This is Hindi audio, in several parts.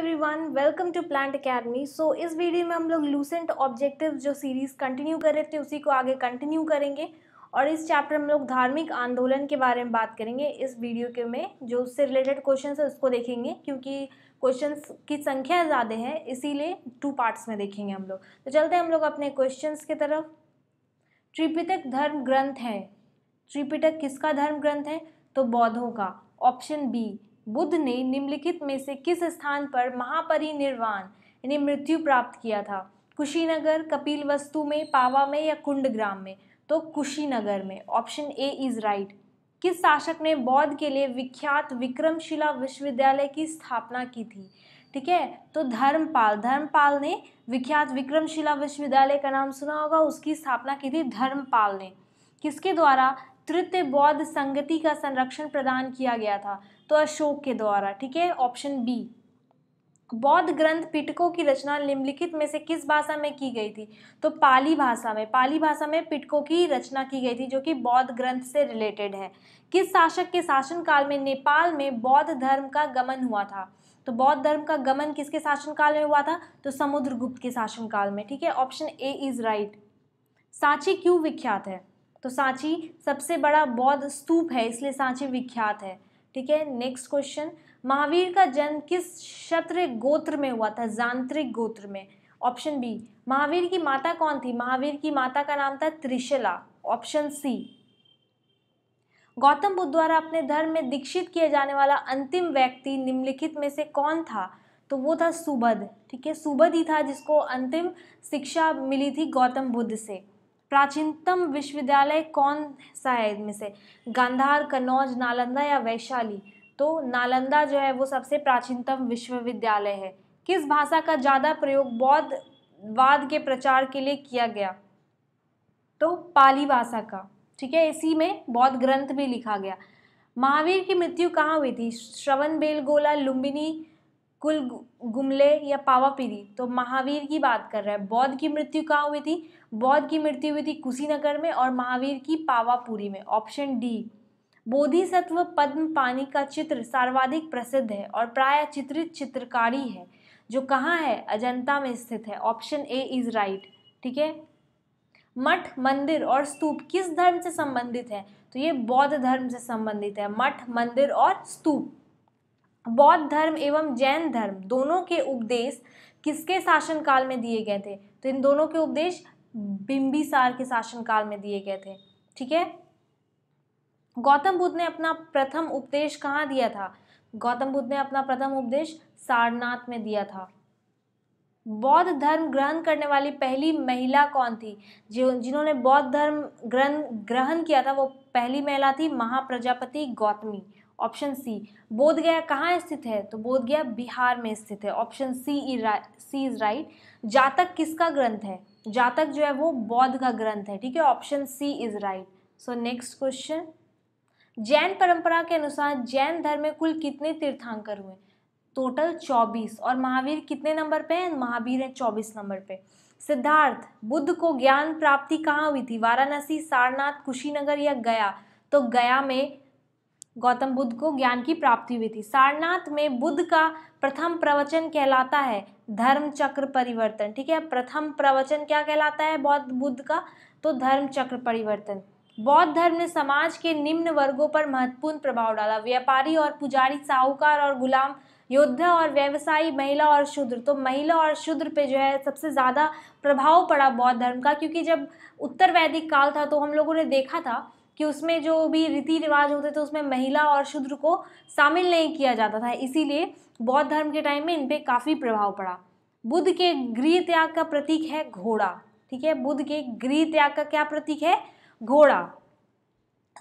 everyone welcome to plant academy so इस वीडियो में हम लोग लूसेंट ऑब्जेक्टिव जो सीरीज़ कंटिन्यू कर रहे थे उसी को आगे कंटिन्यू करेंगे और इस चैप्टर में हम लोग धार्मिक आंदोलन के बारे में बात करेंगे इस वीडियो के में जो उससे रिलेटेड क्वेश्चन है उसको देखेंगे क्योंकि क्वेश्चन की संख्या ज़्यादा है इसीलिए टू पार्ट्स में देखेंगे हम लोग तो चलते हैं हम लोग अपने क्वेश्चन की तरफ त्रिपिटक धर्म ग्रंथ है त्रिपिटक किसका धर्म ग्रंथ है तो बौद्धों का ऑप्शन बी बुद्ध ने निम्नलिखित में से किस स्थान पर महापरिनिर्वाण यानी मृत्यु प्राप्त किया था कुशीनगर कपिल वस्तु में पावा में या कुंडग्राम में तो कुशीनगर में ऑप्शन ए इज राइट किस शासक ने बौद्ध के लिए विख्यात विक्रमशिला विश्वविद्यालय की स्थापना की थी ठीक है तो धर्मपाल धर्मपाल ने विख्यात विक्रमशिला विश्वविद्यालय का नाम सुना होगा उसकी स्थापना की थी धर्मपाल ने किसके द्वारा तृतीय बौद्ध संगति का संरक्षण प्रदान किया गया था तो अशोक के द्वारा ठीक है ऑप्शन बी बौद्ध ग्रंथ पिटकों की रचना निम्नलिखित में से किस भाषा में की गई थी तो पाली भाषा में पाली भाषा में पिटकों की रचना की गई थी जो कि बौद्ध ग्रंथ से रिलेटेड है किस शासक के शासनकाल में नेपाल में बौद्ध धर्म का गमन हुआ था तो बौद्ध धर्म का गमन किसके शासनकाल में हुआ था तो समुद्रगुप्त के शासनकाल में ठीक है option A is right Sanchi क्यों विख्यात है तो सांची सबसे बड़ा बौद्ध स्तूप है इसलिए सांची विख्यात है ठीक है नेक्स्ट क्वेश्चन महावीर का जन्म किस क्षत्र गोत्र में हुआ था जांत्रिक गोत्र में ऑप्शन बी महावीर की माता कौन थी महावीर की माता का नाम था त्रिशला ऑप्शन सी गौतम बुद्ध द्वारा अपने धर्म में दीक्षित किए जाने वाला अंतिम व्यक्ति निम्नलिखित में से कौन था तो वो था सुबद ठीक है सुबद ही था जिसको अंतिम शिक्षा मिली थी गौतम बुद्ध से प्राचीनतम विश्वविद्यालय कौन सा है इनमें से गांधार कन्नौज नालंदा या वैशाली तो नालंदा जो है वो सबसे प्राचीनतम विश्वविद्यालय है किस भाषा का ज़्यादा प्रयोग बौद्ध वाद के प्रचार के लिए किया गया तो पाली भाषा का ठीक है इसी में बौद्ध ग्रंथ भी लिखा गया महावीर की मृत्यु कहाँ हुई थी श्रवण बेलगोला लुम्बिनी कुल गुमले या पावापीरी तो महावीर की बात कर रहा है बौद्ध की मृत्यु कहाँ हुई थी बौद्ध की मृत्यु हुई थी कुशीनगर में और महावीर की पावापुरी में ऑप्शन डी बोधिसत्व पद्म पानी का चित्र सर्वाधिक प्रसिद्ध है और प्राय चित्रित चित्रकारी है जो कहाँ है अजंता में स्थित है ऑप्शन ए इज राइट ठीक है मठ मंदिर और स्तूप किस धर्म से संबंधित है तो ये बौद्ध धर्म से संबंधित है मठ मंदिर और स्तूप बौद्ध धर्म एवं जैन धर्म दोनों के उपदेश किसके शासनकाल में दिए गए थे तो इन दोनों के उपदेश बिंबिसार के शासनकाल में दिए गए थे ठीक है गौतम बुद्ध ने अपना प्रथम उपदेश कहाँ दिया था गौतम बुद्ध ने अपना प्रथम उपदेश सारनाथ में दिया था बौद्ध धर्म ग्रहण करने वाली पहली महिला कौन थी जो जिन्होंने बौद्ध धर्म ग्रहण ग्रहण किया था वो पहली महिला थी महाप्रजापति गौतमी ऑप्शन सी बोध गया कहाँ स्थित है तो बोध गया बिहार में स्थित है option C C is right जातक किसका ग्रंथ है जातक जो है वो बौद्ध का ग्रंथ है ठीक है option C is right so next question Jain परंपरा के अनुसार जैन धर्म में कुल कितने तीर्थांकर हुए टोटल चौबीस और महावीर कितने नंबर पे हैं महावीर हैं चौबीस नंबर पे सिद्धार्थ बुद्ध को ज्ञान प्राप्ति कहाँ हुई थी वाराणसी सारनाथ कुशीनगर या गया तो गया में गौतम बुद्ध को ज्ञान की प्राप्ति हुई थी सारनाथ में बुद्ध का प्रथम प्रवचन कहलाता है धर्म चक्र परिवर्तन ठीक है प्रथम प्रवचन क्या कहलाता है बौद्ध बुद्ध का तो धर्म चक्र परिवर्तन बौद्ध धर्म ने समाज के निम्न वर्गों पर महत्वपूर्ण प्रभाव डाला व्यापारी और पुजारी साहूकार और गुलाम योद्धा और व्यवसायी महिला और शूद्र तो महिला और शूद्र पे जो है सबसे ज़्यादा प्रभाव पड़ा बौद्ध धर्म का क्योंकि जब उत्तर वैदिक काल था तो हम लोगों ने देखा था कि उसमें जो भी रीति रिवाज होते थे उसमें महिला और शूद्र को शामिल नहीं किया जाता था इसीलिए बौद्ध धर्म के टाइम में इन पर काफ़ी प्रभाव पड़ा बुद्ध के गृह त्याग का प्रतीक है घोड़ा ठीक है बुद्ध के गृह त्याग का क्या प्रतीक है घोड़ा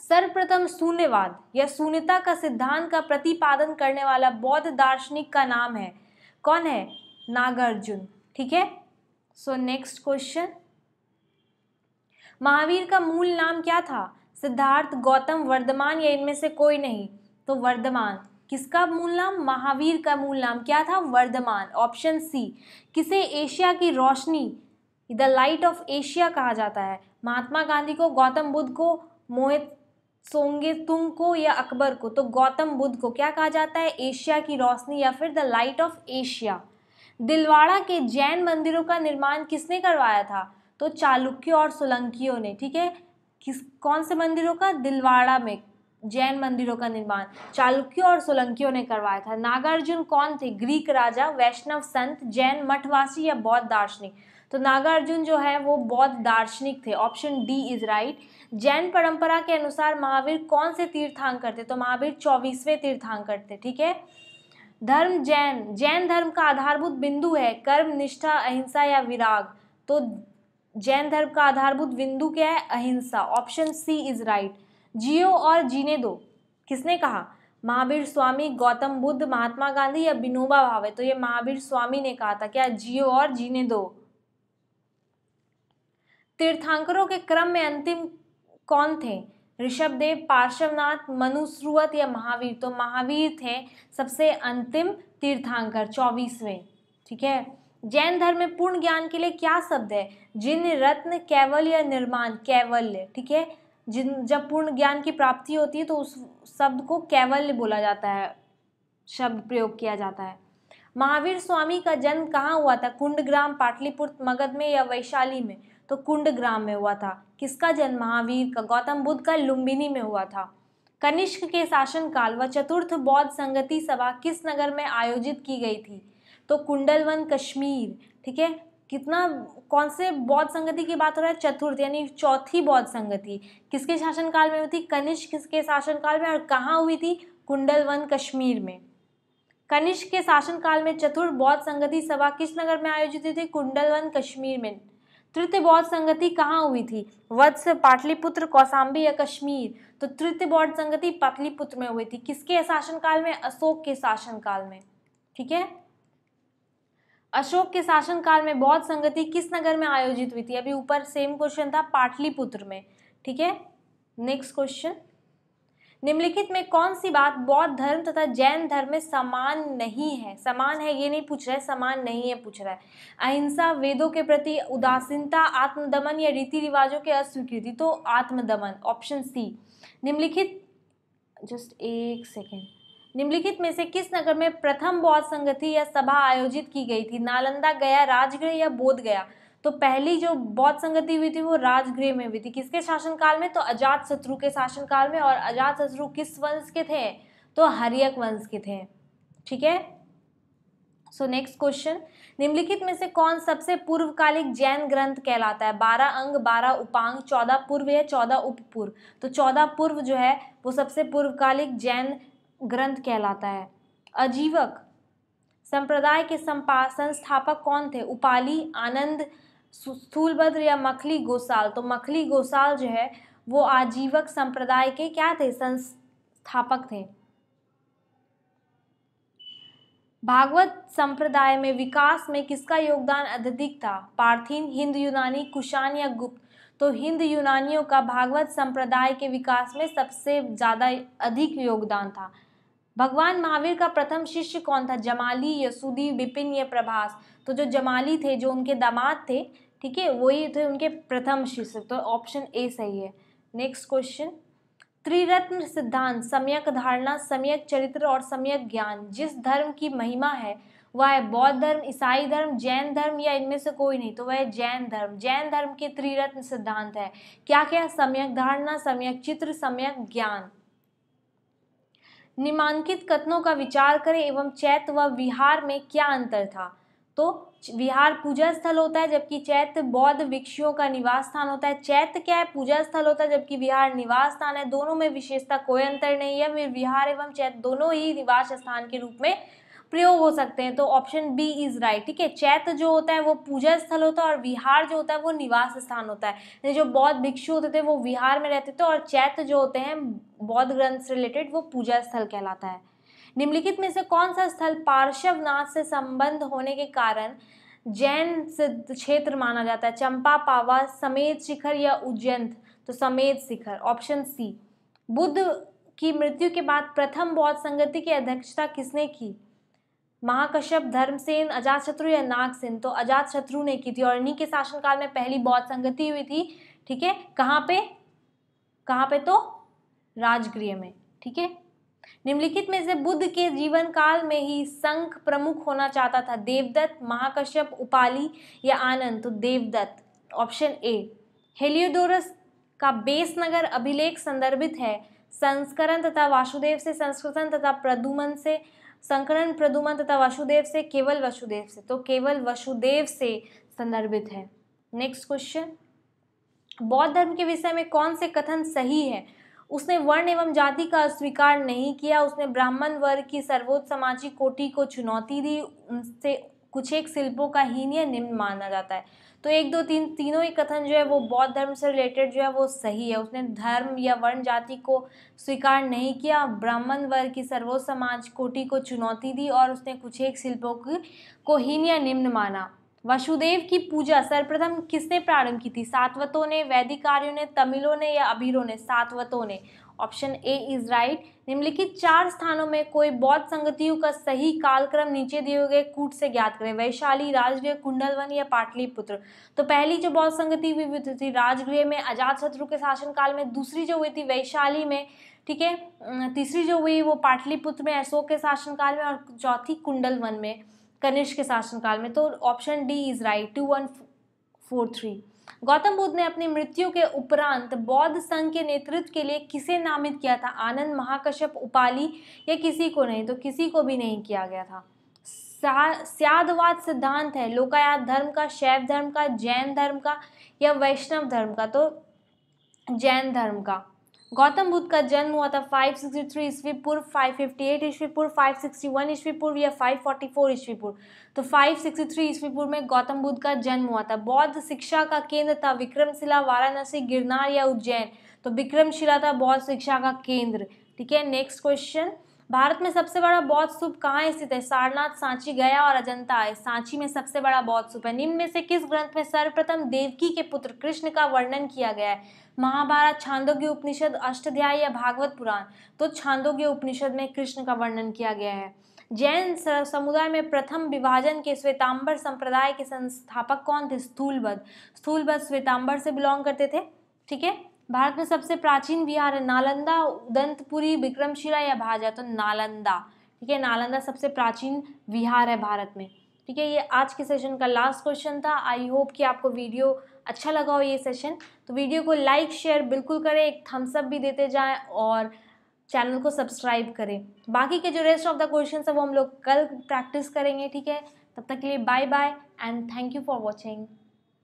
सर्वप्रथम शून्यवाद या शून्यता का सिद्धांत का प्रतिपादन करने वाला बौद्ध दार्शनिक का नाम है कौन है नागार्जुन ठीक है सो नेक्स्ट क्वेश्चन महावीर का मूल नाम क्या था सिद्धार्थ गौतम वर्धमान या इनमें से कोई नहीं तो वर्धमान किसका मूल नाम महावीर का मूल नाम क्या था वर्धमान ऑप्शन सी किसे एशिया की रोशनी द लाइट ऑफ एशिया कहा जाता है महात्मा गांधी को गौतम बुद्ध को मोहित सोंगे तुम को या अकबर को तो गौतम बुद्ध को क्या कहा जाता है एशिया की रोशनी या फिर the light of Asia Dilwara के जैन मंदिरों का निर्माण किसने करवाया था तो चालुक्यों और सोलंकियों ने ठीक है किस कौन से मंदिरों का दिलवाड़ा में जैन मंदिरों का निर्माण चालुक्यों और सोलंकियों ने करवाया था नागार्जुन कौन थे ग्रीक राजा वैष्णव संत जैन मठवासी या बौद्ध दार्शनिक तो नागार्जुन जो है वो बौद्ध दार्शनिक थे option D is right Jain परंपरा के अनुसार महावीर कौन से तीर्थांकर थे तो महावीर चौबीसवें तीर्थांकर थे ठीक है धर्म जैन जैन धर्म का आधारभूत बिंदु है कर्म निष्ठा अहिंसा या विराग तो जैन धर्म का आधारभूत बिंदु क्या है अहिंसा ऑप्शन सी इज राइट जियो और जीने दो किसने कहा महावीर स्वामी गौतम बुद्ध महात्मा गांधी या विनोबा भावे तो ये महावीर स्वामी ने कहा था क्या जियो और जीने दो तीर्थांकरों के क्रम में अंतिम कौन थे ऋषभ देव पार्श्वनाथ मनुश्रुवत या महावीर तो महावीर थे सबसे अंतिम तीर्थांकर चौबीसवें ठीक है जैन धर्म में पूर्ण ज्ञान के लिए क्या शब्द है जिन रत्न केवल या निर्माण कैवल्य ठीक है जिन जब पूर्ण ज्ञान की प्राप्ति होती है तो उस शब्द को कैवल्य बोला जाता है शब्द प्रयोग किया जाता है महावीर स्वामी का जन्म कहाँ हुआ था कुंडग्राम पाटलिपुत्र मगध में या वैशाली में तो कुंडग्राम में हुआ था किसका जन्म महावीर का गौतम बुद्ध का लुम्बिनी में हुआ था कनिष्क के शासनकाल व चतुर्थ बौद्ध संगति सभा किस नगर में आयोजित की गई थी तो कुंडलवन कश्मीर ठीक है कितना कौन से बौद्ध संगति की बात हो रहा है चतुर्थ यानी चौथी बौद्ध संगति किसके शासनकाल में हुई थी कनिष्क किसके शासनकाल में और कहाँ हुई थी कुंडलवन कश्मीर में कनिष्क के शासनकाल में चतुर्थ बौद्ध संगति सभा किस नगर में आयोजित हुई थी कुंडलवन कश्मीर में तृतीय बौद्ध संगति कहाँ हुई थी वत्स पाटलिपुत्र कौसाम्बी या कश्मीर तो तृतीय बौद्ध संगति पाटलिपुत्र में हुई थी किसके शासनकाल में अशोक के शासनकाल में ठीक है अशोक के शासनकाल में बौद्ध संगति किस नगर में आयोजित हुई थी अभी ऊपर सेम क्वेश्चन था पाटलिपुत्र में ठीक है नेक्स्ट क्वेश्चन निम्नलिखित में कौन सी बात बौद्ध धर्म तथा जैन धर्म में समान नहीं है समान है ये नहीं पूछ रहा है समान नहीं है पूछ रहा है अहिंसा वेदों के प्रति उदासीनता आत्मदमन या रीति रिवाजों के अस्वीकृति तो आत्मदमन ऑप्शन सी निम्नलिखित जस्ट एक सेकेंड निम्नलिखित में से किस नगर में प्रथम बौद्ध संगति या सभा आयोजित की गई थी नालंदा गया राजगृह या बोध गया तो पहली जो बौद्ध संगति हुई थी वो राजगृह में हुई थी किसके शासनकाल में तो अजात शत्रु के शासनकाल में और अजात शत्रु किस वंश के थे तो हरियक वंश के थे ठीक है सो नेक्स्ट क्वेश्चन निम्नलिखित में से कौन सबसे पूर्वकालिक जैन ग्रंथ कहलाता है बारह अंग बारह उपांग चौदह पूर्व या चौदह उपपूर्व तो चौदह पूर्व जो है वो सबसे पूर्वकालिक जैन ग्रंथ कहलाता है अजीवक संप्रदाय के संपा संस्थापक कौन थे उपाली आनंद स्थूलभद्र या मखली गोसाल तो मखली गोसाल जो है वो आजीवक संप्रदाय के क्या थे संस्थापक थे भागवत संप्रदाय में विकास में किसका योगदान अधिक था पार्थिन हिंद यूनानी कुशान या गुप्त तो हिंद यूनानियों का भागवत संप्रदाय के विकास में सबसे ज़्यादा अधिक योगदान था भगवान महावीर का प्रथम शिष्य कौन था जमाली यसुदी विपिन या प्रभास तो जो जमाली थे जो उनके दामाद थे ठीक है वही थे उनके प्रथम शिष्य तो ऑप्शन ए सही है नेक्स्ट क्वेश्चन त्रिरत्न सिद्धांत सम्यक धारणा सम्यक चरित्र और सम्यक ज्ञान जिस धर्म की महिमा है वह है बौद्ध धर्म ईसाई धर्म जैन धर्म या इनमें से कोई नहीं तो वह जैन धर्म जैन धर्म के त्रिरत्न सिद्धांत है क्या क्या सम्यक धारणा सम्यक चित्र सम्यक ज्ञान निमांकित कथनों का विचार करें एवं चैत व विहार में क्या अंतर था तो विहार पूजा स्थल होता है जबकि चैत बौद्ध भिक्षुओं का निवास स्थान होता है चैत क्या है पूजा स्थल होता है जबकि विहार निवास स्थान है दोनों में विशेषता कोई अंतर नहीं है विहार एवं चैत दोनों ही निवास स्थान के रूप में प्रयोग हो सकते हैं तो ऑप्शन बी इज राइट ठीक है चैत जो होता है वो पूजा स्थल होता है और विहार जो होता है वो निवास स्थान होता है जो बौद्ध भिक्षु होते थे वो विहार में रहते थे और चैत जो होते हैं बौद्ध ग्रंथ से रिलेटेड वो पूजा स्थल कहलाता है निम्नलिखित में से कौन सा स्थल पार्श्वनाथ से संबंध होने के कारण जैन सिद्ध क्षेत्र माना जाता है चंपा पावा समेत शिखर या उज्जैन तो समेत शिखर ऑप्शन सी बुद्ध की मृत्यु के बाद प्रथम बौद्ध संगति की अध्यक्षता किसने की महाकश्यप धर्मसेन अजात शत्रु या नागसेन तो अजात शत्रु ने की थी और इन्हीं के शासनकाल में पहली बौद्ध संगति हुई थी ठीक है कहाँ पे कहाँ पे तो राजगृह में ठीक है निम्नलिखित में से बुद्ध के जीवन काल में ही संख प्रमुख होना चाहता था देवदत्त महाकश्यप उपाली या आनंद तो देवदत्त ऑप्शन ए हेलियोडोरस का बेस नगर अभिलेख संदर्भित है संस्करण तथा वासुदेव से संस्कृतन तथा प्रदुमन से संकरण प्रदुमा तथा वसुदेव से केवल वसुदेव से तो केवल वसुदेव से संदर्भित है नेक्स्ट क्वेश्चन बौद्ध धर्म के विषय में कौन से कथन सही है उसने वर्ण एवं जाति का अस्वीकार नहीं किया उसने ब्राह्मण वर्ग की सर्वोच्च सामाजिक कोटि को चुनौती दी उनसे कुछ एक शिल्पों का हीन या निम्न माना जाता है तो एक दो तीन तीनों ही कथन जो है वो बौद्ध धर्म से रिलेटेड जो है वो सही है उसने धर्म या वर्ण जाति को स्वीकार नहीं किया ब्राह्मण वर्ग की सर्वोच्च समाज कोटि को चुनौती दी और उसने कुछ एक शिल्पों को हीन या निम्न माना वसुदेव की पूजा सर्वप्रथम किसने प्रारंभ की थी सातवतों ने वैदिक आर्यों ने तमिलों ने या अबीरों ने सातवतों ने ऑप्शन ए इज राइट निम्नलिखित चार स्थानों में कोई बौद्ध संगतियों का सही कालक्रम नीचे दिए गए कूट से ज्ञात करें वैशाली राजगृह कुंडलवन या पाटलिपुत्र तो पहली जो बौद्ध संगति हुई थी राजगृह में अजात शत्रु के शासनकाल में दूसरी जो हुई थी वैशाली में ठीक है अं, तीसरी जो हुई वो पाटलिपुत्र में अशोक के शासनकाल में और चौथी कुंडलवन में कनिष्क के शासनकाल में तो option D is right two one four three Gautam Buddha ने अपनी मृत्यु के उपरांत बौद्ध संघ के नेतृत्व के लिए किसे नामित किया था आनंद महाकश्यप उपाली या किसी को नहीं तो किसी को भी नहीं किया गया था स्यादवाद सिद्धांत है लोकायात धर्म का शैव धर्म का जैन धर्म का या वैष्णव धर्म का तो जैन धर्म का गौतम बुद्ध का जन्म हुआ था 563 सिक्सटी थ्री ईस्वी पूर्व फाइव फिफ्टी एट ईस्वी पूर्व फाइव सिक्सटी वन ईस्वी पूर्व या फाइव फोर्टी फोर ईस्वी पूर्व तो फाइव सिक्सटी थ्री ईस्वी पूर्व में गौतम बुद्ध का जन्म हुआ था बौद्ध शिक्षा का केंद्र था विक्रमशिला वाराणसी गिरनार या उज्जैन तो विक्रमशिला था बौद्ध शिक्षा का केंद्र ठीक है नेक्स्ट क्वेश्चन भारत में सबसे बड़ा बौद्ध सूप कहाँ स्थित है सारनाथ सांची गया और अजंता है सांची में सबसे बड़ा बौद्ध सूप है निम्न में से किस ग्रंथ में सर्वप्रथम देवकी के पुत्र कृष्ण का वर्णन किया गया है महाभारत छांदोग्य उपनिषद अष्टध्याय या भागवत पुराण तो छांदोग्य उपनिषद में कृष्ण का वर्णन किया गया है जैन समुदाय में प्रथम विभाजन के श्वेतांबर संप्रदाय के संस्थापक कौन थे स्थूलबद्ध स्थूलबद्ध श्वेतांबर से बिलोंग करते थे ठीक है भारत में सबसे प्राचीन विहार है नालंदा उदंतपुरी विक्रमशिला या जाए तो नालंदा ठीक है नालंदा सबसे प्राचीन विहार है भारत में ठीक है ये आज के सेशन का लास्ट क्वेश्चन था आई होप कि आपको वीडियो अच्छा लगा हो ये सेशन तो वीडियो को लाइक शेयर बिल्कुल करें एक थम्सअप भी देते जाएँ और चैनल को सब्सक्राइब करें बाकी के जो रेस्ट ऑफ द क्वेश्चन है वो हम लोग कल प्रैक्टिस करेंगे ठीक है तब तक के लिए bye bye and thank you for watching